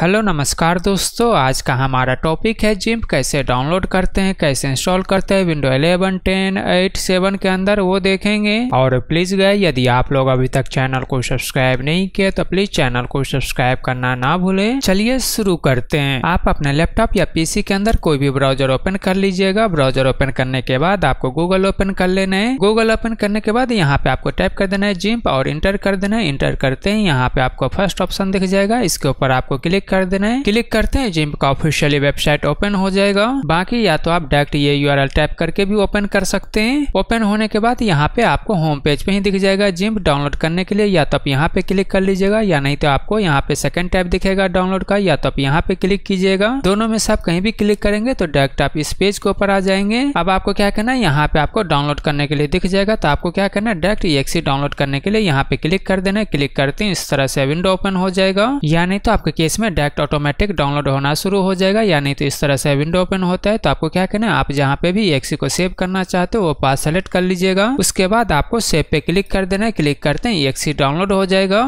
hello नमस्कार दोस्तों आज का हमारा टॉपिक है जिम्प कैसे डाउनलोड करते हैं कैसे इंस्टॉल करते हैं विंडो 11, 10, 8, 7 के अंदर वो देखेंगे और प्लीज गए यदि आप लोग अभी तक चैनल को सब्सक्राइब नहीं किया तो प्लीज चैनल को सब्सक्राइब करना ना भूलें चलिए शुरू करते हैं आप अपने लैपटॉप या पीसी के अंदर कोई भी ब्राउजर ओपन कर लीजिएगा ब्राउजर ओपन करने के बाद आपको गूगल ओपन कर लेना है गूगल ओपन करने के बाद यहाँ पे आपको टाइप कर देना है जिम्प और इंटर कर देना है इंटर करते हैं यहाँ पे आपको फर्स्ट ऑप्शन दिख जाएगा इसके ऊपर आपको क्लिक क्लिक कर देना है क्लिक करते हैं जिम का ऑफिशियल वेबसाइट ओपन हो जाएगा बाकी या तो आप डायरेक्ट ये यू टाइप करके भी ओपन कर सकते हैं ओपन होने के बाद यहाँ पे आपको होम पेज पे ही दिख जाएगा जिम डाउनलोड करने के लिए या तो आप यहाँ पे क्लिक कर लीजिएगा या नहीं तो आपको यहाँ पे सेकंड टैब दिखेगा डाउनलोड का या तो आप यहाँ पे क्लिक कीजिएगा दोनों में से आप कहीं भी क्लिक करेंगे तो डायरेक्ट आप इस पेज के ऊपर आ जाएंगे अब आपको क्या करना है यहाँ पे आपको डाउनलोड करने के लिए दिख जाएगा तो आपको क्या करना है डायरेक्ट एक्सी डाउनलोड करने के लिए यहाँ पे क्लिक कर देना है क्लिक करते हैं इस तरह से विंडो ओपन हो जाएगा या नहीं तो आपके केस में डायरेक्ट ऑटोमेटिक डाउनलोड होना शुरू हो जाएगा या नहीं तो इस तरह से विंडो ओपन होता है तो आपको क्या करना है आप जहाँ पे भी एक्सी को सेव करना चाहते हो वो पास सेलेक्ट कर लीजिएगा उसके बाद आपको सेव पे क्लिक कर देना है क्लिक करते हैं एक्सी डाउनलोड हो जाएगा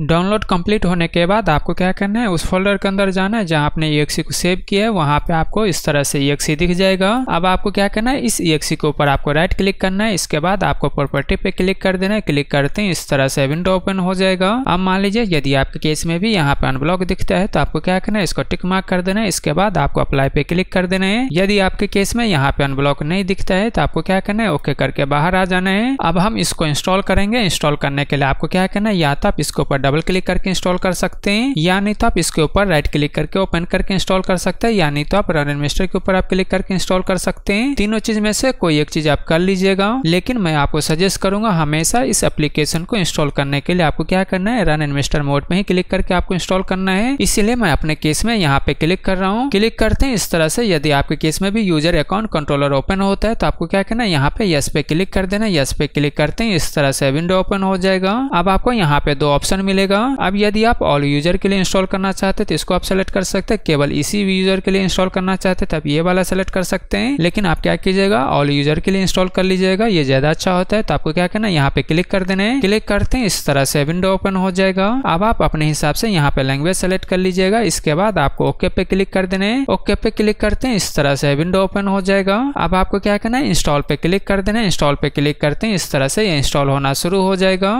डाउनलोड कंप्लीट होने के बाद आपको क्या करना है उस फोल्डर के अंदर जाना है जहां आपने ई को सेव किया है वहां पे आपको इस तरह से ई दिख जाएगा अब आपको क्या करना है इस ई के ऊपर आपको राइट क्लिक करना है इसके बाद आपको प्रॉपर्टी पे क्लिक कर देना है क्लिक करते हैं इस तरह से विंडो ओपन हो जाएगा अब मान लीजिए यदि आपके केस में भी यहाँ पे अनब्लॉक दिखता है तो आपको क्या करना है इसको टिक मार्क कर देना है इसके बाद आपको अप्लाई पे क्लिक कर देना है यदि आपके केस में यहाँ पे अनब्लॉक नहीं दिखता है तो आपको क्या करना है ओके करके बाहर आ जाना है अब हम इसको इंस्टॉल करेंगे इंस्टॉल करने के लिए आपको क्या करना है या तो आप इसके ऊपर डबल क्लिक करके इंस्टॉल कर सकते हैं या नहीं तो आप इसके ऊपर राइट क्लिक करके ओपन करके इंस्टॉल कर सकते हैं या नहीं तो आप रन इन्वेस्टर के ऊपर आप क्लिक करके इंस्टॉल कर सकते हैं तीनों चीज में से कोई एक चीज आप कर लीजिएगा लेकिन मैं आपको सजेस्ट करूंगा हमेशा इस एप्लीकेशन को इंस्टॉल करने के लिए आपको क्या करना है रन इन्वेस्टर मोड में ही क्लिक करके आपको इंस्टॉल करना है इसीलिए मैं अपने केस में यहाँ पे क्लिक कर रहा हूँ क्लिक करते हैं इस तरह से यदि आपके केस में भी यूजर अकाउंट कंट्रोलर ओपन होता है तो आपको क्या करना है यहाँ पे यस पे क्लिक कर देना यस पे क्लिक करते हैं इस तरह से विंडो ओपन हो जाएगा अब आपको यहाँ पे दो ऑप्शन मिले मिलेगा अब यदि आप ऑल यूजर के लिए इंस्टॉल करना चाहते तो इसको आप सेलेक्ट कर सकते हैं केवल इसी यूजर के लिए इंस्टॉल करना चाहते तो आप ये वाला सेलेक्ट कर सकते हैं लेकिन आप क्या कीजिएगा ऑल यूजर के लिए इंस्टॉल कर लीजिएगा ये ज्यादा अच्छा होता है तो आपको क्या करना यहाँ पे क्लिक कर देने क्लिक करते हैं इस तरह से विंडो ओपन हो जाएगा अब आप अपने हिसाब से यहाँ पे लैंग्वेज सेलेक्ट कर लीजिएगा इसके बाद आपको ओके पे क्लिक कर देने ओके पे क्लिक करते हैं इस तरह से विंडो ओपन हो जाएगा अब आपको क्या करना है इंस्टॉल पे क्लिक कर देने इंस्टॉल पे क्लिक करते हैं इस तरह से ये इंस्टॉल होना शुरू हो जाएगा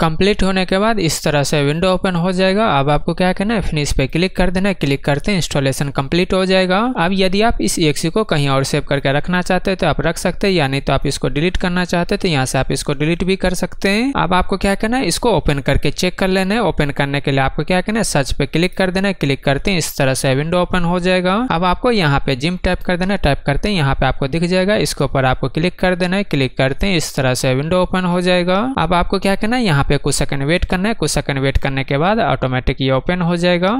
कंप्लीट होने के बाद इस तरह से विंडो ओपन हो जाएगा अब आपको क्या करना है फिनिश पे क्लिक कर देना है क्लिक करते हैं इंस्टॉलेशन कंप्लीट हो जाएगा अब यदि आप इस एक्सी को कहीं और सेव करके रखना चाहते हैं तो आप रख सकते हैं या नहीं तो आप इसको डिलीट करना चाहते हैं तो यहाँ से आप इसको डिलीट भी कर सकते हैं अब आपको क्या करना है इसको ओपन करके चेक कर लेना है ओपन करने के लिए आपको क्या करना है सर्च पे क्लिक कर देना है क्लिक करते हैं इस तरह से विंडो ओपन हो जाएगा अब आपको यहाँ पे जिम टाइप कर देना है टाइप करते हैं यहाँ पे आपको दिख जाएगा इसके ऊपर आपको क्लिक कर देना है क्लिक करते हैं इस तरह से विंडो ओपन हो जाएगा अब आपको क्या करना है यहाँ पे कुछ सेकंड वेट करना है कुछ सेकंड वेट करने के बाद ऑटोमेटिक ये ओपन हो जाएगा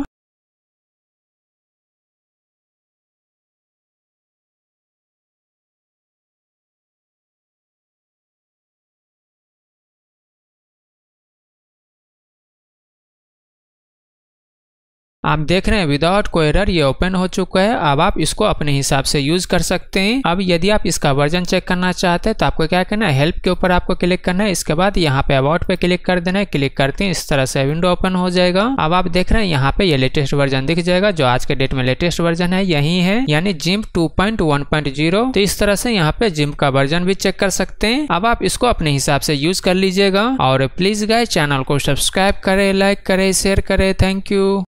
आप देख रहे हैं विदाउट कोई एरर ये ओपन हो चुका है अब आप इसको अपने हिसाब से यूज कर सकते हैं अब यदि आप इसका वर्जन चेक करना चाहते हैं तो आपको क्या करना है हेल्प के ऊपर आपको क्लिक करना है इसके बाद यहाँ पे अबाउट पे क्लिक कर देना है क्लिक करते हैं इस तरह से विंडो ओपन हो जाएगा अब आप देख रहे हैं यहाँ पे ये लेटेस्ट वर्जन दिख जाएगा जो आज के डेट में लेटेस्ट वर्जन है यही है यानी जिम टू तो इस तरह से यहाँ पे जिम का वर्जन भी चेक कर सकते हैं अब आप इसको अपने हिसाब से यूज कर लीजिएगा और प्लीज गाय चैनल को सब्सक्राइब करे लाइक करे शेयर करे थैंक यू